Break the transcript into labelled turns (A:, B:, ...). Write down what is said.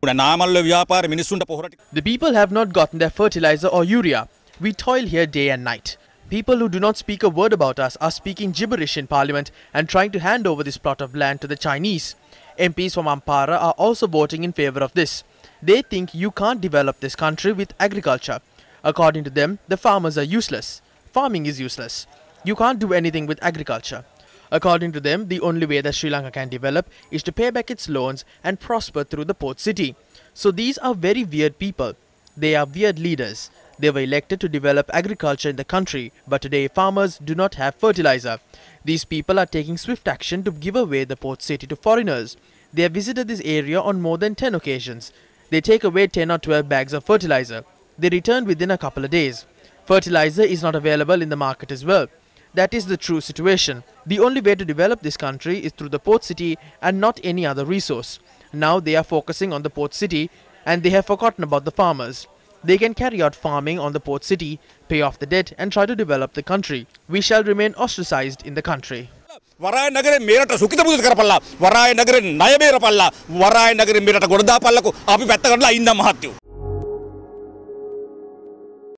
A: The people have not gotten their fertilizer or urea. We toil here day and night. People who do not speak a word about us are speaking gibberish in parliament and trying to hand over this plot of land to the Chinese. MPs from Ampara are also voting in favor of this. They think you can't develop this country with agriculture. According to them, the farmers are useless. Farming is useless. You can't do anything with agriculture. According to them, the only way that Sri Lanka can develop is to pay back its loans and prosper through the port city. So these are very weird people. They are weird leaders. They were elected to develop agriculture in the country, but today farmers do not have fertilizer. These people are taking swift action to give away the port city to foreigners. They have visited this area on more than 10 occasions. They take away 10 or 12 bags of fertilizer. They return within a couple of days. Fertilizer is not available in the market as well. That is the true situation. The only way to develop this country is through the port city and not any other resource. Now they are focusing on the port city and they have forgotten about the farmers. They can carry out farming on the port city, pay off the debt and try to develop the country. We shall remain ostracized in the country. Varai ನಗರ ಮೇರಟ ಸುಖಿತ ಮುಗಿದು Varai ವರಾಯ ನಗರ Varai ಬೇರಪಲ್ಲ ವರಾಯ ನಗರ ಮೇರಟ ಗೊಡದಾಪಲ್ಲಕ್ಕೂ ಅಭಿ ಬೆತ್ತಗಡ್ಲ ಇಂದ ಮಹತ್ಯವು